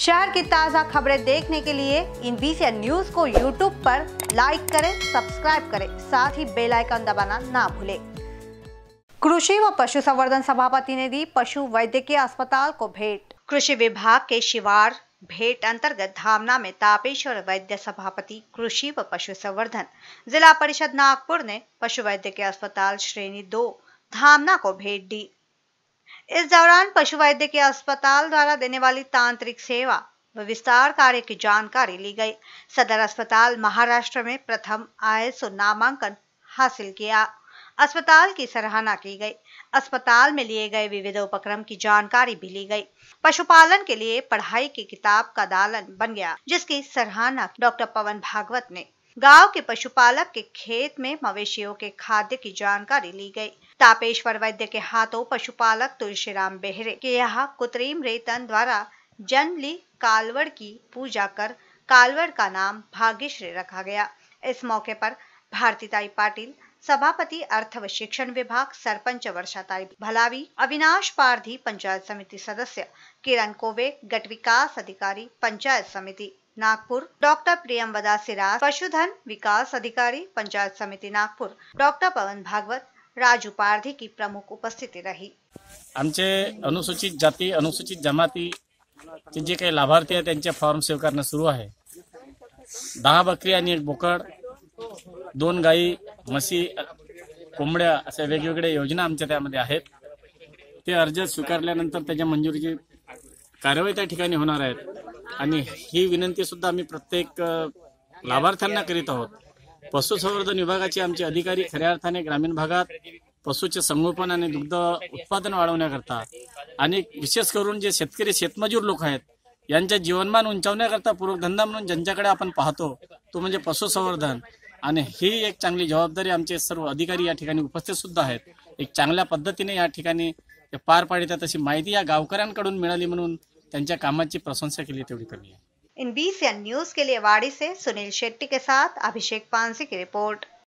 शहर की ताज़ा खबरें देखने के लिए इन बीसी न्यूज को यूट्यूब पर लाइक करें सब्सक्राइब करें साथ ही बेल आइकन दबाना ना भूलें कृषि व पशु संवर्धन सभापति ने दी पशु वैद्यकीय अस्पताल को भेंट कृषि विभाग के शिवार भेंट अंतर्गत धामना में तापेश्वर वैद्य सभापति कृषि व पशु संवर्धन जिला परिषद नागपुर ने पशु वैद्य के अस्पताल श्रेणी दो धामना को भेंट दी इस दौरान पशु वैद्य के अस्पताल द्वारा देने वाली तांत्रिक सेवा व विस्तार कार्य की जानकारी ली गई सदर अस्पताल महाराष्ट्र में प्रथम आय नामांकन हासिल किया अस्पताल की सराहना की गई अस्पताल में लिए गए विविध उपक्रम की जानकारी भी ली गई पशुपालन के लिए पढ़ाई की किताब का दालन बन गया जिसकी सराहना डॉक्टर पवन भागवत ने गांव के पशुपालक के खेत में मवेशियों के खाद्य की जानकारी ली गई तापेश्वर वैद्य के हाथों पशुपालक तुलसीराम बेहरे के यहाँ कृत्रिम रेतन द्वारा जन्म ली कालवड़ की पूजा कर कालवड़ का नाम भाग्यश्री रखा गया इस मौके पर भारतीताई पाटिल सभापति अर्थ व शिक्षण विभाग सरपंच वर्षाताई भलावी अविनाश पारधी पंचायत समिति सदस्य किरण कोवे गट विकास अधिकारी पंचायत समिति नागपुर डॉक्टर प्रियमवदा सिराज पशुधन विकास अधिकारी पंचायत समिति नागपूर डॉक्टर पवन भागवत राज उपार्धी की प्रमुख उपस्थिती राही आमचे अनुसूचित जाती अनुसूचित जमाती जे काही लाभार्थी आहेत त्यांचे फॉर्म सेव्ह सुरू आहे दहा बकरी आणि एक बोकड दोन गाई म्हशी कोंबड्या अशा वेगवेगळ्या योजना आमच्या त्यामध्ये आहेत ते अर्ज स्वीकारल्यानंतर त्याच्या मंजुरीची कारवाई त्या ठिकाणी होणार आहेत आणि ही विनंती सुद्धा आम्ही प्रत्येक लाभार्थ्यांना करीत आहोत पशुसंवर्धन विभागाचे आमचे अधिकारी खऱ्या अर्थाने ग्रामीण भागात पशुचे संगोपन आणि दुग्ध उत्पादन वाढवण्याकरता आणि विशेष करून जे शेतकरी शेतमजूर लोक आहेत यांच्या जीवनमान उंचावण्याकरता पूर्वधंदा म्हणून ज्यांच्याकडे आपण पाहतो तो म्हणजे पशुसंवर्धन आणि ही एक चांगली जबाबदारी आमचे सर्व अधिकारी या ठिकाणी उपस्थित सुद्धा आहेत एक चांगल्या पद्धतीने या ठिकाणी पार पाडतात अशी माहिती या गावकऱ्यांकडून मिळाली म्हणून त्यांच्या कामाची प्रशंसा केली तेवढी कमी आहे in B C N news के लिए वाड़ी से सुनील शेट्टी के साथ अभिषेक पानसी की रिपोर्ट